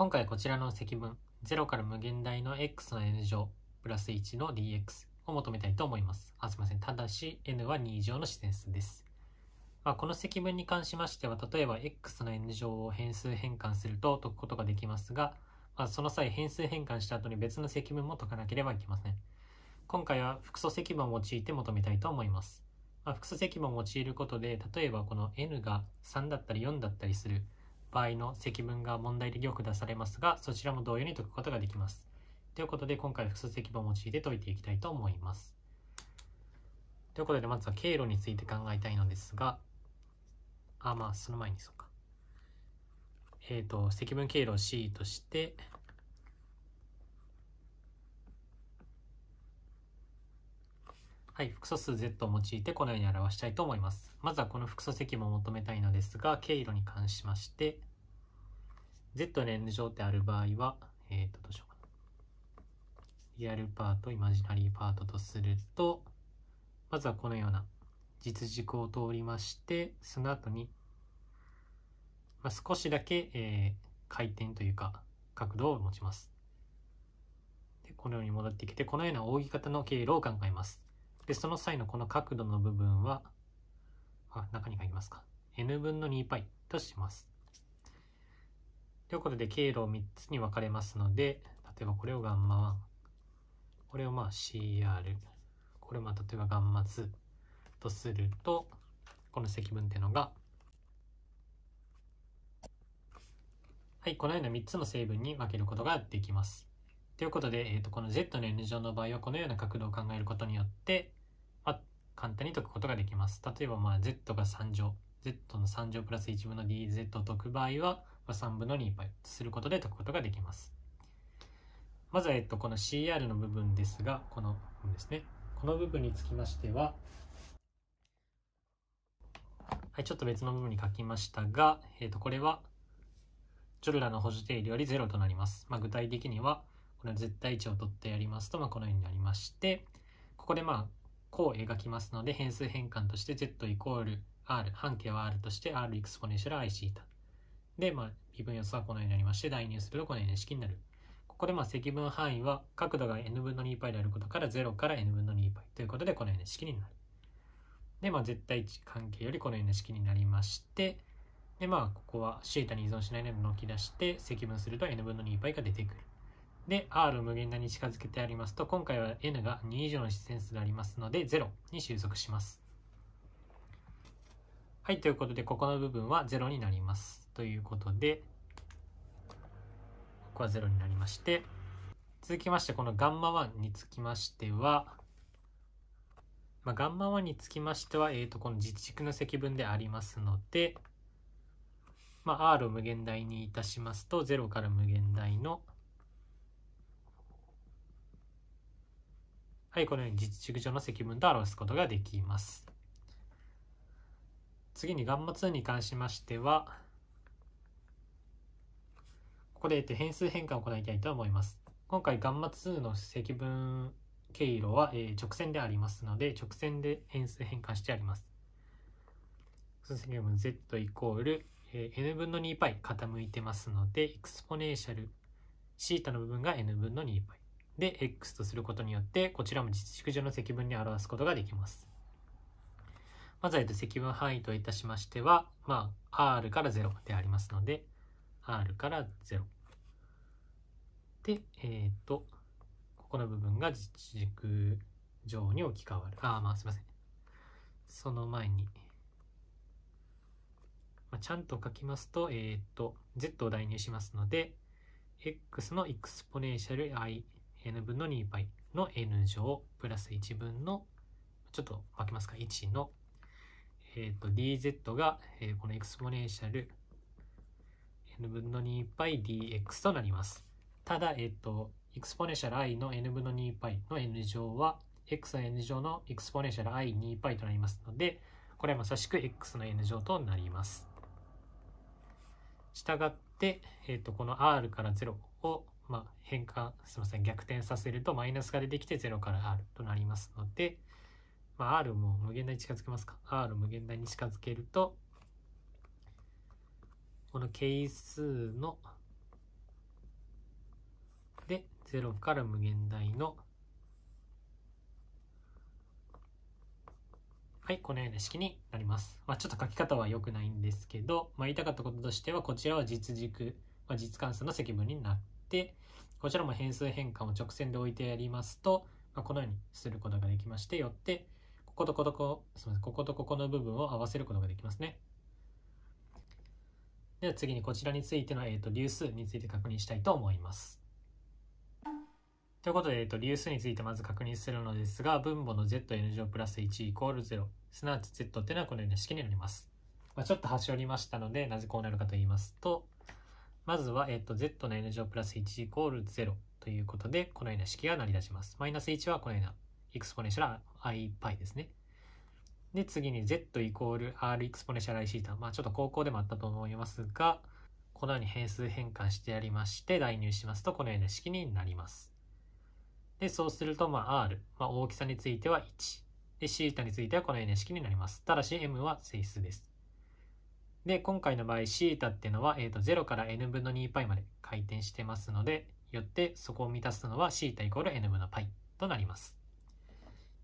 今回こちらの積分0から無限大の x の n 乗プラス1の dx を求めたいと思います。あ、すみません。ただし n は2以上の自然数です。まあ、この積分に関しましては、例えば x の n 乗を変数変換すると解くことができますが、まあ、その際変数変換した後に別の積分も解かなければいけません。今回は複素積分を用いて求めたいと思います。まあ、複素積分を用いることで、例えばこの n が3だったり4だったりする場合の積分が問題でよく出されますが、そちらも同様に解くことができます。ということで、今回複数積分を用いて解いていきたいと思います。ということで、まずは経路について考えたいのですが、あ、まあ、その前にそうか。えっ、ー、と、積分経路を C として、はい、複素数 z を用いてこのように表したいと思います。まずはこの複素積も求めたいのですが、経路に関しまして、z の n 乗ってある場合は、えっ、ー、と、どうしようかな。リアルパート、イマジナリーパートとすると、まずはこのような実軸を通りまして、その後に、まあ、少しだけ、えー、回転というか、角度を持ちます。でこのように戻ってきて、このような扇形の経路を考えます。で、その際のこの角度の部分は、あ、中に書きますか。n 分の 2π とします。ということで、経路を3つに分かれますので、例えばこれをガンマ1、これをまあ CR、これまあ例えばガンマ2とすると、この積分っていうのが、はい、このような3つの成分に分けることができます。ということで、えーと、この Z の N 乗の場合はこのような角度を考えることによって、簡単に解くことができます。例えば、まあ、z が3乗、z の3乗プラス1分の dz を解く場合は、まあ、3分の 2π することで解くことができます。まずは、えっと、この CR の部分ですが、この部分ですね。この部分につきましては、はい、ちょっと別の部分に書きましたが、えっと、これは、ジョルラの補助定理より0となります。まあ、具体的には、これは絶対値を取ってやりますと、まあ、このようになりまして、ここでまあ、弧を描きますので変数変換として z イコール r 半径は r として r エクスポネンシャル i シーで、まあ、微分予想はこのようになりまして代入するとこのような式になるここでまあ積分範囲は角度が n 分の 2π であることから0から n 分の 2π ということでこのような式になるで、まあ、絶対値関係よりこのような式になりましてでまあここは θ に依存しないので抜き出して積分すると n 分の 2π が出てくるで R を無限大に近づけてありますと今回は N が2以上の自然数でありますので0に収束します。はいということでここの部分は0になります。ということでここは0になりまして続きましてこのガンマ1につきましてはまあ、ガンマ1につきましては、えっ、ー、と、この実軸の積分でありますので、まあ、R を無限大にいたしますと、0から無限大のはい、このように実軸上の積分と表すことができます。次にガンマ2に関しましては、ここで変数変換を行いたいと思います。今回ガンマ2の積分経路は直線でありますので、直線で変数変換してあります。その積分 z イコール n 分の 2π 傾いてますので、エクスポネンシャル θ の部分が n 分の 2π。で x とすることによってこちらも実軸上の積分に表すことができます。まずは積分範囲といたしましては、まあ、r から0でありますので r から0。で、えっ、ー、と、ここの部分が実軸上に置き換わる。ああ、まあすいません。その前に、まあ、ちゃんと書きますと、えっ、ー、と、z を代入しますので、x のエクスポネンシャル i n 分の 2π の n 乗プラス1分のちょっと分けますか1の、えーと、dz が、えー、このエクスポネンシャル n 分の 2πdx となります。ただ、えっ、ー、と、エクスポネンシャル i の n 分の 2π の n 乗は x の n 乗のエクスポネンシャル i2π となりますので、これはまさしく x の n 乗となります。したがって、えっ、ー、と、この r から0をまあ、変換すみません逆転させるとマイナスが出てきて0から r となりますので、まあ、r も無限大に近づけますか r 無限大に近づけるとこの係数ので0から無限大のはい、このような式になります。まあ、ちょっと書き方は良くないんですけど、まあ、言いたかったこととしては、こちらは実軸、まあ、実関数の積分になっ、こちらも変数変換を直線で置いてやりますと、まあ、このようにすることができまして、よって、こことここ、すみません、こことここの部分を合わせることができますね。では次にこちらについての、えー、と流数について確認したいと思います。ということで、えっと、流数についてまず確認するのですが、分母の zn 乗プラス1イコール0、すなわち z っていうのはこのような式になります。まあ、ちょっと端折りましたので、なぜこうなるかと言いますと、まずは、えっと、z の n 乗プラス1イコール0ということで、このような式が成り立ちます。マイナス1はこのようなエクスポネンシャル i パイですね。で、次に z イコール r エクスポネンシャル i θ まあ、ちょっと高校でもあったと思いますが、このように変数変換してやりまして、代入しますと、このような式になります。で、そうすると、まあ、r、まあ、大きさについては1。で、θ についてはこのような式になります。ただし、m は整数です。で、今回の場合、θ っていうのは、えー、と0から n 分の 2π まで回転してますので、よってそこを満たすのは θ イコール n 分の π となります。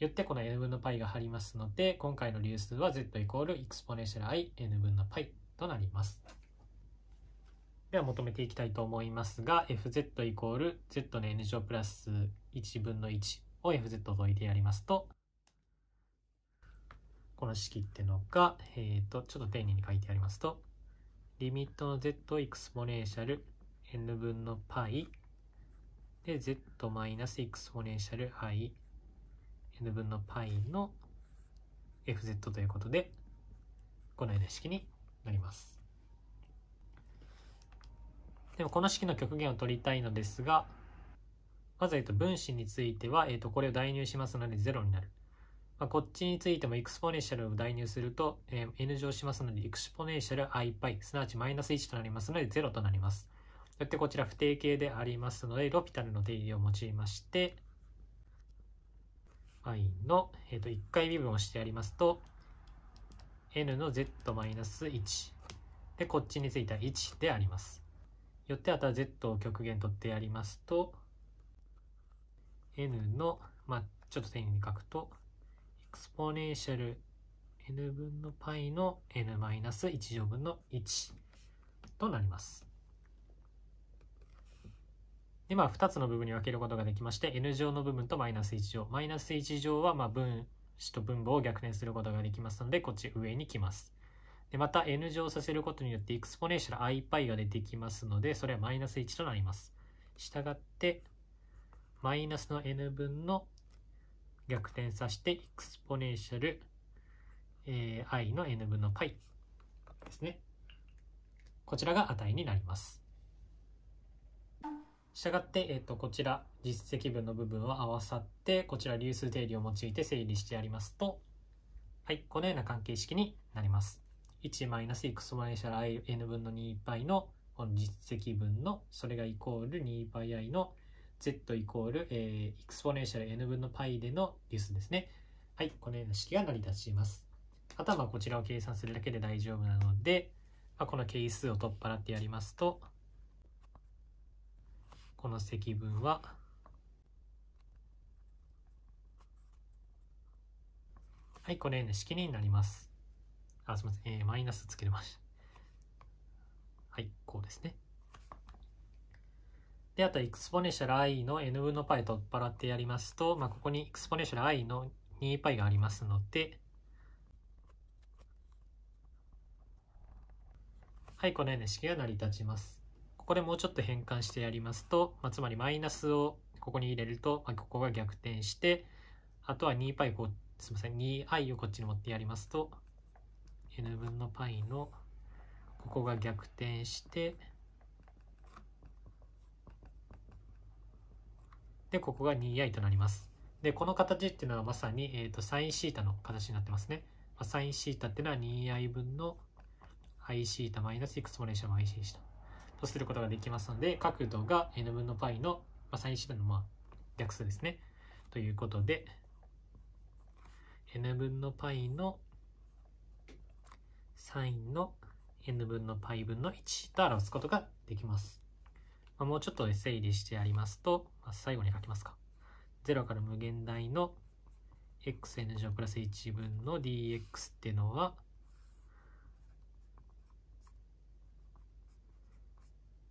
よってこの n 分の π が張りますので、今回の流数は z イコールエクスポネンシャル i n 分の π となります。では求めていきたいと思いますが、fz イコール z の n 乗プラス1分の1を fz と解いてやりますと、この式ってのが、えっ、ー、と、ちょっと丁寧に書いてありますと、リミットの z エクスポネンシャル n 分の π で z マイナスエクスポネンシャル i n 分の π の fz ということで、このような式になります。でもこの式の極限を取りたいのですが、まず、えっと、分子については、えっと、これを代入しますので0になる。まあ、こっちについてもエクスポネンシャルを代入すると、えー、N 乗しますので、エクスポネンシャル i パイ、すなわちマイナス1となりますので、0となります。よってこちら不定形でありますので、ロピタルの定義を用いまして、i の、えー、と1回微分をしてやりますと、n の z-1 で、こっちについては1であります。よってあとは z を極限取ってやりますと、n の、まあ、ちょっと定義に書くと、エクスポネンシャル n 分の π の n-1 乗分の1となります。で、まあ、2つの部分に分けることができまして、n 乗の部分とマイナス1乗。マイナス1乗は、まあ、分子と分母を逆転することができますので、こっち上に来ます。で、また n 乗させることによって、エクスポネンシャル i π が出てきますので、それはマイナス1となります。したがって、マイナスの n 分の逆転させてエクスポネンシャル、えー、i の n 分の π ですね。こちらが値になります。したがって、えっ、と、こちら実績分の部分は合わさって、こちら流数定理を用いて整理してやりますと、はい、このような関係式になります。1- エクスポネンシャル i n 分の 2π のこの実績分のそれがイコール 2πi の z イコール、えー、エクスポネンシャル n 分の π でのリスですね。はい、このような式が成り立ちます。あとはこちらを計算するだけで大丈夫なので、まあ、この係数を取っ払ってやりますと、この積分は、はい、このような式になります。あ、すみません、えー、マイナスつけました。はい、こうですね。で、あと、エクスポネンシャル i の n 分の π 取っ払ってやりますと、まあ、ここにエクスポネンシャル i の 2π がありますので、はい、このような式が成り立ちます。ここでもうちょっと変換してやりますと、まあ、つまりマイナスをここに入れると、まあ、ここが逆転して、あとは 2π こすみません、2i をこっちに持ってやりますと、n 分の π のここが逆転して、で、ここが 2i となります。で、この形っていうのはまさに、えっ、ー、と、サインシータの形になってますね。まあ、サインシータっていうのは 2i 分の i シータマイナス x モレーションの i シータとすることができますので、角度が n 分の π の、まあ、サインシータの、まあ、逆数ですね。ということで、n 分の π のサインの n 分の π 分の1と表すことができます。まあ、もうちょっと整理してやりますと、ま最後に書きますか。0から無限大の xn 乗プラス1分の dx ってのは、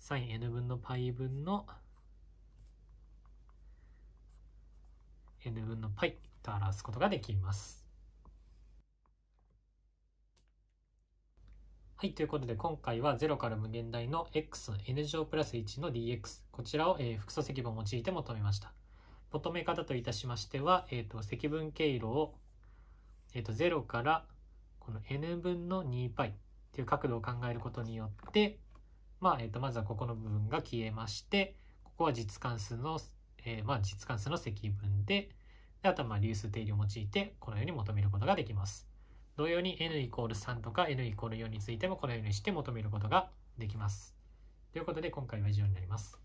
sin n 分の π 分の n 分の π と表すことができます。はい、ということで今回は0から無限大の x の n 乗プラス1の dx こちらを、え複素積分を用いて求めました。求め方といたしましては、えーと、積分経路を、えーと、0からこの n 分の 2π という角度を考えることによって、まあえと、とまずはここの部分が消えましてここは実関数の、えー、まあ、実関数の積分でであとはまあ流数定理を用いてこのように求めることができます。同様に n イコール3とか n イコール4についてもこのようにして求めることができます。ということで今回は以上になります。